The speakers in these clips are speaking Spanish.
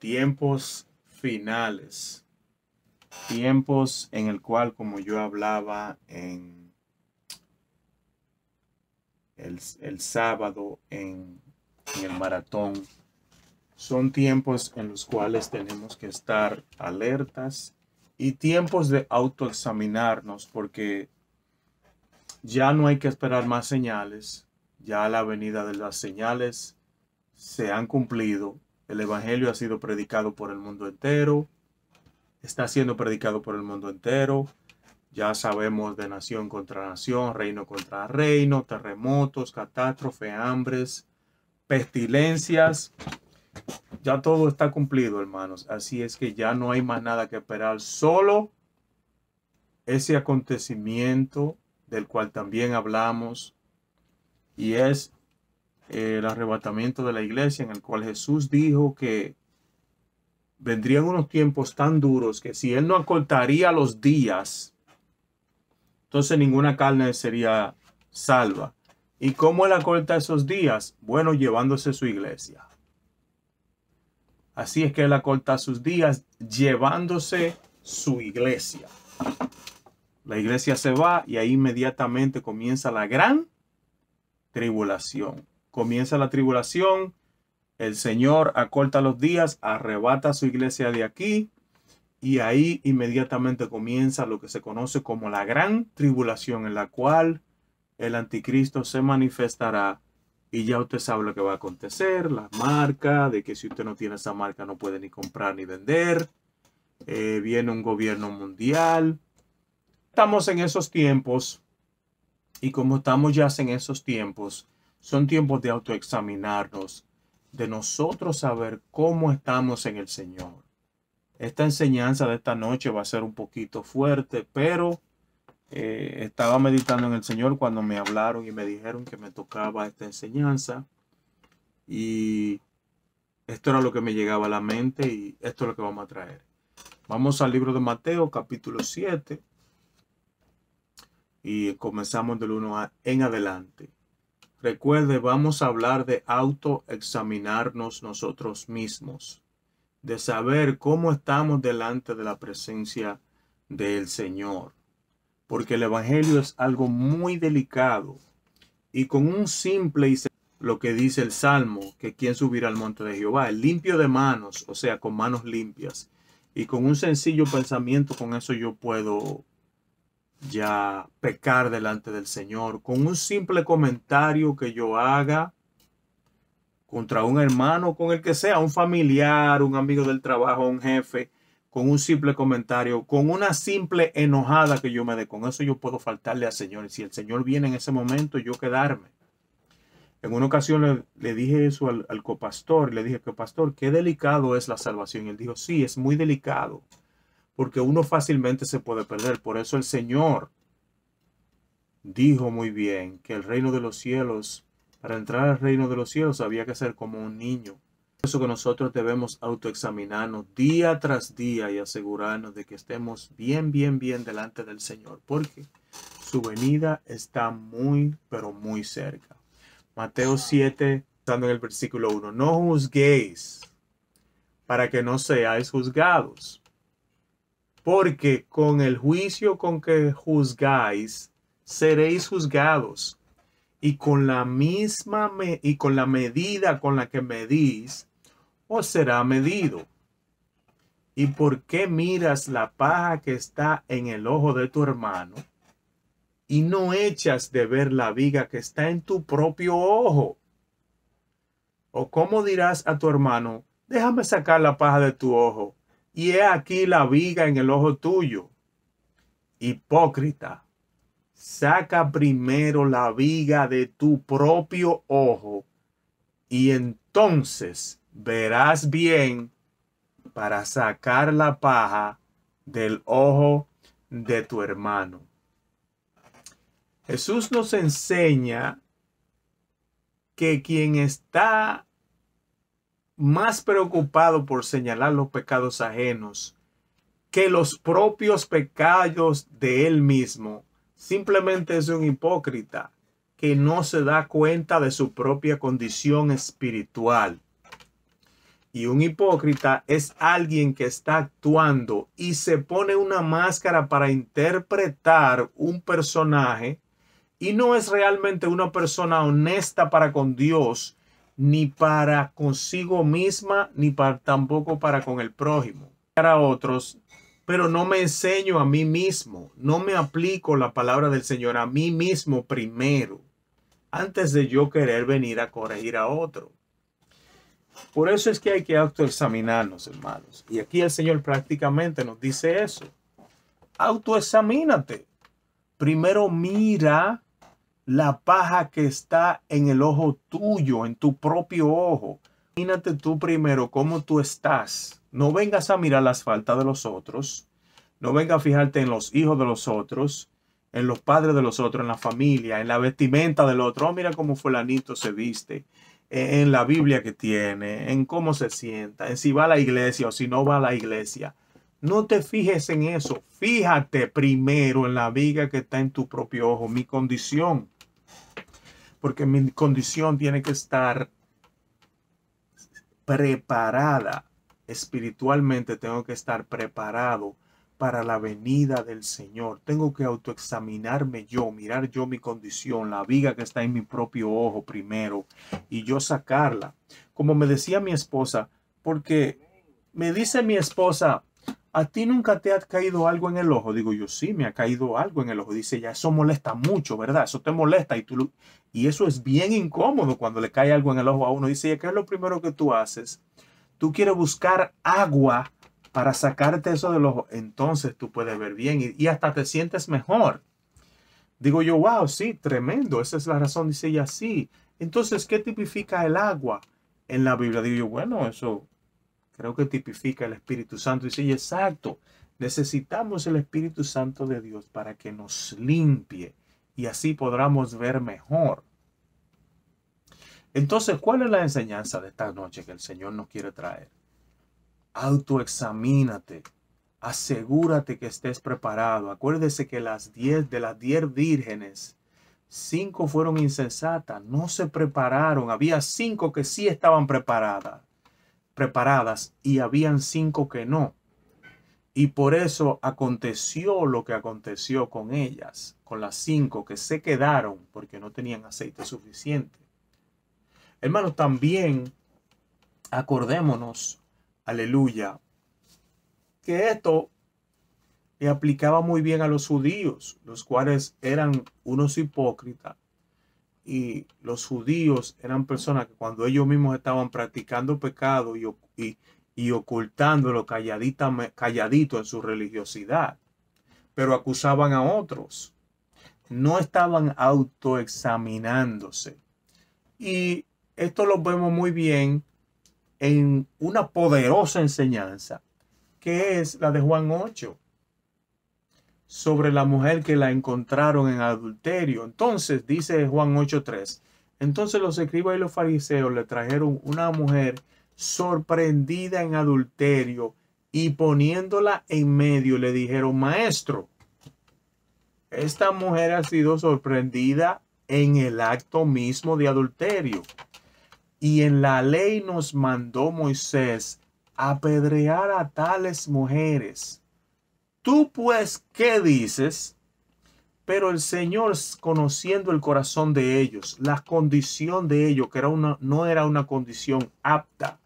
tiempos finales. Tiempos en el cual, como yo hablaba en el, sábado en, en el maratón, son tiempos en los cuales tenemos que estar alertas y tiempos de autoexaminarnos porque ya no hay que esperar más señales, ya la venida de las señales se han cumplido el Evangelio ha sido predicado por el mundo entero, está siendo predicado por el mundo entero. Ya sabemos de nación contra nación, reino contra reino, terremotos, catástrofes, hambres, pestilencias. Ya todo está cumplido, hermanos. Así es que ya no hay más nada que esperar. Solo ese acontecimiento del cual también hablamos y es el arrebatamiento de la iglesia, en el cual Jesús dijo que vendrían unos tiempos tan duros que si Él no acortaría los días, entonces ninguna carne sería salva. ¿Y cómo Él acorta esos días? Bueno, llevándose su iglesia. Así es que Él acorta sus días llevándose su iglesia. La iglesia se va y ahí inmediatamente comienza la gran tribulación comienza la tribulación, el Señor acorta los días, arrebata su iglesia de aquí y ahí inmediatamente comienza lo que se conoce como la gran tribulación en la cual el anticristo se manifestará y ya usted sabe lo que va a acontecer, la marca, de que si usted no tiene esa marca no puede ni comprar ni vender, eh, viene un gobierno mundial. Estamos en esos tiempos y como estamos ya en esos tiempos, son tiempos de autoexaminarnos, de nosotros saber cómo estamos en el Señor. Esta enseñanza de esta noche va a ser un poquito fuerte, pero eh, estaba meditando en el Señor cuando me hablaron y me dijeron que me tocaba esta enseñanza. Y esto era lo que me llegaba a la mente y esto es lo que vamos a traer. Vamos al libro de Mateo, capítulo 7. Y comenzamos del 1 en adelante. Recuerde, vamos a hablar de autoexaminarnos nosotros mismos, de saber cómo estamos delante de la presencia del Señor. Porque el Evangelio es algo muy delicado y con un simple y lo que dice el Salmo, que quien subirá al monte de Jehová, el limpio de manos, o sea, con manos limpias, y con un sencillo pensamiento, con eso yo puedo ya pecar delante del Señor con un simple comentario que yo haga contra un hermano, con el que sea, un familiar, un amigo del trabajo, un jefe, con un simple comentario, con una simple enojada que yo me dé. Con eso yo puedo faltarle al Señor. Y si el Señor viene en ese momento, yo quedarme. En una ocasión le, dije eso al, al copastor, le dije que pastor, qué delicado es la salvación. Y él dijo, sí, es muy delicado porque uno fácilmente se puede perder. Por eso el Señor dijo muy bien que el reino de los cielos, para entrar al reino de los cielos había que ser como un niño. Por eso que nosotros debemos autoexaminarnos día tras día y asegurarnos de que estemos bien, bien, bien delante del Señor, porque su venida está muy, pero muy cerca. Mateo 7, estando en el versículo 1, no juzguéis para que no seáis juzgados porque con el juicio con que juzgáis, seréis juzgados, y con la misma y con la medida con la que medís, os será medido. ¿Y por qué miras la paja que está en el ojo de tu hermano y no echas de ver la viga que está en tu propio ojo? ¿O cómo dirás a tu hermano, déjame sacar la paja de tu ojo y he aquí la viga en el ojo tuyo. Hipócrita, saca primero la viga de tu propio ojo y entonces verás bien para sacar la paja del ojo de tu hermano. Jesús nos enseña que quien está más preocupado por señalar los pecados ajenos que los propios pecados de él mismo. Simplemente es un hipócrita que no se da cuenta de su propia condición espiritual. Y un hipócrita es alguien que está actuando y se pone una máscara para interpretar un personaje y no es realmente una persona honesta para con Dios ni para consigo misma, ni tampoco para con el prójimo, para otros, pero no me enseño a mí mismo, no me aplico la palabra del Señor a mí mismo primero, antes de yo querer venir a corregir a otro. Por eso es que hay que autoexaminarnos, hermanos. Y aquí el Señor prácticamente nos dice eso. Autoexamínate. Primero mira la paja que está en el ojo tuyo, en tu propio ojo. Imagínate tú primero cómo tú estás. No vengas a mirar las faltas de los otros. No vengas a fijarte en los hijos de los otros, en los padres de los otros, en la familia, en la vestimenta del otro. Oh, mira cómo fulanito se viste, eh, en la Biblia que tiene, en cómo se sienta, en si va a la iglesia o si no va a la iglesia. No te fijes en eso. Fíjate primero en la viga que está en tu propio ojo, mi condición porque mi condición tiene que estar preparada. Espiritualmente tengo que estar preparado para la venida del Señor. Tengo que autoexaminarme yo, mirar yo mi condición, la viga que está en mi propio ojo primero y yo sacarla. Como me decía mi esposa, porque me dice mi esposa, ¿A ti nunca te ha caído algo en el ojo? Digo yo, sí, me ha caído algo en el ojo. Dice ya eso molesta mucho, ¿verdad? Eso te molesta y tú Y eso es bien incómodo cuando le cae algo en el ojo a uno. Dice, ya, ¿qué es lo primero que tú haces? Tú quieres buscar agua para sacarte eso del ojo. Entonces tú puedes ver bien y, y hasta te sientes mejor. Digo yo, wow, sí, tremendo. Esa es la razón, dice ella, sí. Entonces, ¿qué tipifica el agua en la Biblia? Digo yo, bueno, eso creo que tipifica el Espíritu Santo. Y sí, exacto, necesitamos el Espíritu Santo de Dios para que nos limpie y así podamos ver mejor. Entonces, ¿cuál es la enseñanza de esta noche que el Señor nos quiere traer? Autoexamínate, asegúrate que estés preparado. Acuérdese que las diez, de las diez vírgenes, cinco fueron insensatas, no se prepararon. Había cinco que sí estaban preparadas preparadas y habían cinco que no. Y por eso aconteció lo que aconteció con ellas, con las cinco que se quedaron porque no tenían aceite suficiente. Hermanos, también acordémonos, aleluya, que esto le aplicaba muy bien a los judíos, los cuales eran unos hipócritas y los judíos eran personas que cuando ellos mismos estaban practicando pecado y, y, y ocultándolo calladita, calladito en su religiosidad, pero acusaban a otros. No estaban autoexaminándose. Y esto lo vemos muy bien en una poderosa enseñanza, que es la de Juan 8 sobre la mujer que la encontraron en adulterio. Entonces, dice Juan 8.3, entonces los escribas y los fariseos le trajeron una mujer sorprendida en adulterio y poniéndola en medio le dijeron, maestro, esta mujer ha sido sorprendida en el acto mismo de adulterio. Y en la ley nos mandó Moisés apedrear a tales mujeres. Tú pues, ¿qué dices? Pero el Señor, conociendo el corazón de ellos, la condición de ellos, que era una, no era una condición apta,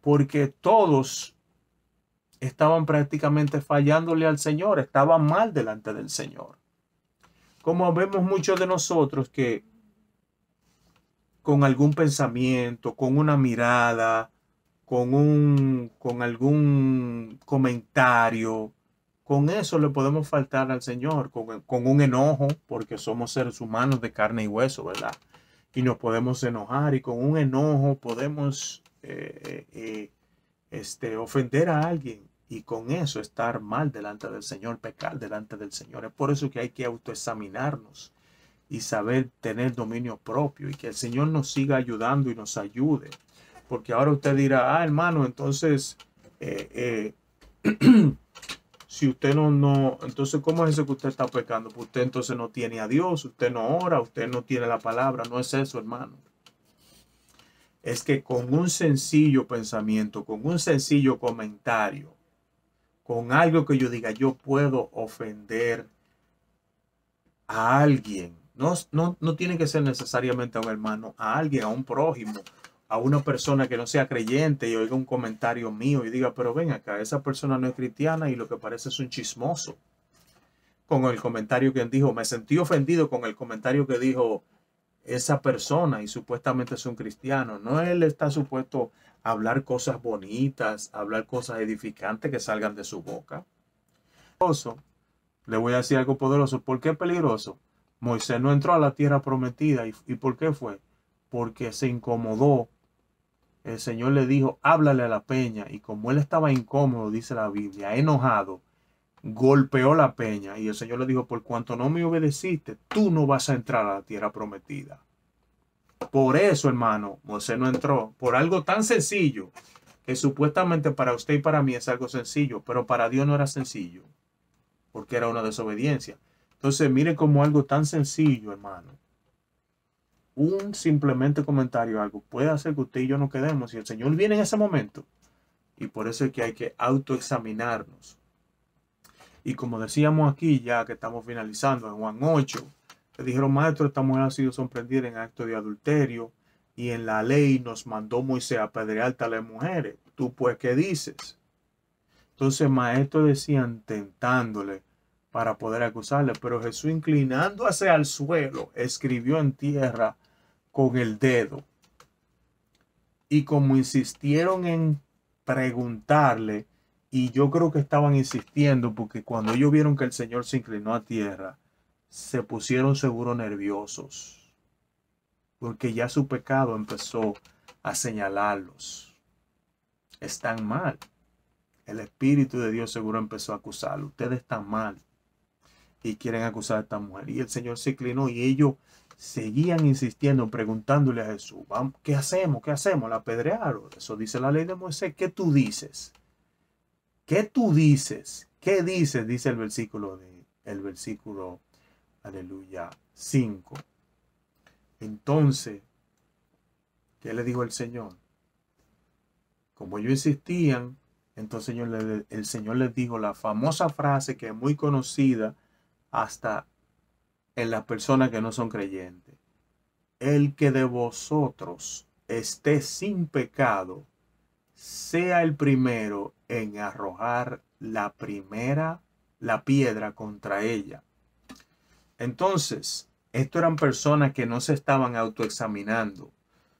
porque todos estaban prácticamente fallándole al Señor, estaban mal delante del Señor. Como vemos muchos de nosotros que con algún pensamiento, con una mirada, con, un, con algún comentario, con eso le podemos faltar al Señor, con, un enojo, porque somos seres humanos de carne y hueso, ¿verdad? Y nos podemos enojar y con un enojo podemos eh, eh, eh, este, ofender a alguien y con eso estar mal delante del Señor, pecar delante del Señor. Es por eso que hay que autoexaminarnos y saber tener dominio propio y que el Señor nos siga ayudando y nos ayude porque ahora usted dirá, ah, hermano, entonces, eh, eh, si usted no, no, entonces, ¿cómo es eso que usted está pecando? Pues usted entonces no tiene a Dios, usted no ora, usted no tiene la palabra, no es eso, hermano. Es que con un sencillo pensamiento, con un sencillo comentario, con algo que yo diga, yo puedo ofender a alguien. No, no, no tiene que ser necesariamente a un hermano, a alguien, a un prójimo, a una persona que no sea creyente y oiga un comentario mío y diga, pero ven acá, esa persona no es cristiana y lo que parece es un chismoso. Con el comentario que dijo, me sentí ofendido con el comentario que dijo esa persona y supuestamente es un cristiano. No, él está supuesto a hablar cosas bonitas, a hablar cosas edificantes que salgan de su boca. Le voy a decir algo poderoso. ¿Por qué peligroso? Moisés no entró a la tierra prometida. ¿Y, y por qué fue? porque se incomodó. El Señor le dijo, háblale a la peña. Y como él estaba incómodo, dice la Biblia, enojado, golpeó la peña. Y el Señor le dijo, por cuanto no me obedeciste, tú no vas a entrar a la tierra prometida. Por eso, hermano, Moisés no entró. Por algo tan sencillo, que supuestamente para usted y para mí es algo sencillo, pero para Dios no era sencillo, porque era una desobediencia. Entonces, mire como algo tan sencillo, hermano, un simplemente comentario, algo, puede hacer que usted y yo no quedemos. Y el Señor viene en ese momento. Y por eso es que hay que autoexaminarnos. Y como decíamos aquí, ya que estamos finalizando en Juan 8, le dijeron, maestro, esta mujer ha sido sorprendida en acto de adulterio y en la ley nos mandó Moisés a apedrear tales mujeres. ¿Tú pues qué dices? Entonces, maestro decían tentándole, para poder acusarle. Pero Jesús inclinándose al suelo, escribió en tierra con el dedo. Y como insistieron en preguntarle, y yo creo que estaban insistiendo porque cuando ellos vieron que el Señor se inclinó a tierra, se pusieron seguro nerviosos, porque ya su pecado empezó a señalarlos. Están mal. El Espíritu de Dios seguro empezó a acusarlo. Ustedes están mal y quieren acusar a esta mujer. Y el Señor se inclinó y ellos seguían insistiendo, preguntándole a Jesús, ¿qué hacemos? ¿Qué hacemos? ¿La apedrearon? Eso dice la ley de Moisés. ¿Qué tú dices? ¿Qué tú dices? ¿Qué dices? Dice el versículo de el versículo aleluya 5. Entonces, ¿qué le dijo el Señor? Como ellos insistían, entonces el Señor les dijo la famosa frase que es muy conocida hasta en las personas que no son creyentes. El que de vosotros esté sin pecado, sea el primero en arrojar la primera, la piedra contra ella. Entonces, esto eran personas que no se estaban autoexaminando.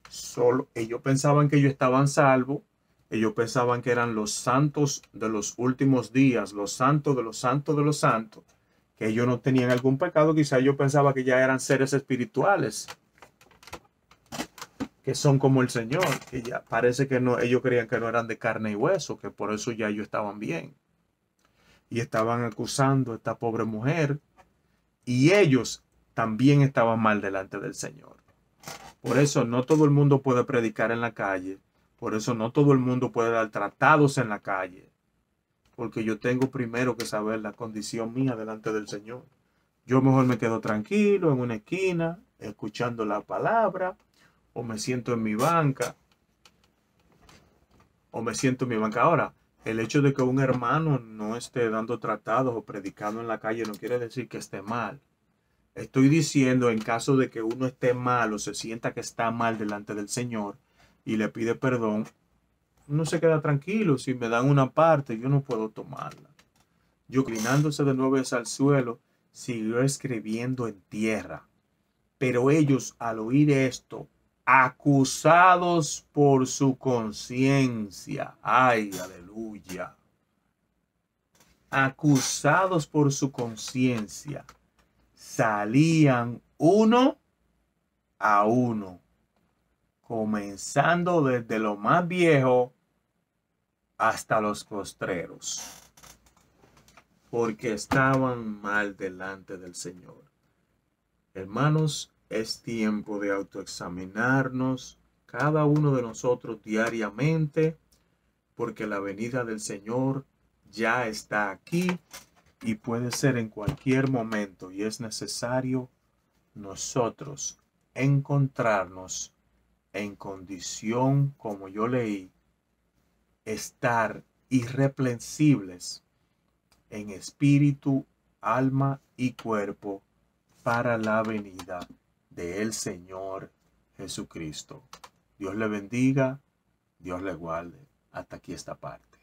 Solo ellos pensaban que ellos estaban salvos, ellos pensaban que eran los santos de los últimos días, los santos de los santos de los santos, que ellos no tenían algún pecado, quizás yo pensaba que ya eran seres espirituales, que son como el Señor, que ya parece que no, ellos creían que no eran de carne y hueso, que por eso ya ellos estaban bien. Y estaban acusando a esta pobre mujer, y ellos también estaban mal delante del Señor. Por eso no todo el mundo puede predicar en la calle, por eso no todo el mundo puede dar tratados en la calle, porque yo tengo primero que saber la condición mía delante del Señor. Yo mejor me quedo tranquilo en una esquina, escuchando la palabra, o me siento en mi banca, o me siento en mi banca. Ahora, el hecho de que un hermano no esté dando tratados o predicando en la calle no quiere decir que esté mal. Estoy diciendo en caso de que uno esté mal o se sienta que está mal delante del Señor y le pide perdón, no se queda tranquilo. Si me dan una parte, yo no puedo tomarla. Yo inclinándose de nuevo al suelo, siguió escribiendo en tierra. Pero ellos, al oír esto, acusados por su conciencia, ay, aleluya, acusados por su conciencia, salían uno a uno, comenzando desde lo más viejo hasta los postreros, porque estaban mal delante del Señor. Hermanos, es tiempo de autoexaminarnos cada uno de nosotros diariamente, porque la venida del Señor ya está aquí y puede ser en cualquier momento y es necesario nosotros encontrarnos en condición, como yo leí, estar irreprensibles en espíritu, alma y cuerpo para la venida del Señor Jesucristo. Dios le bendiga, Dios le guarde. Hasta aquí esta parte.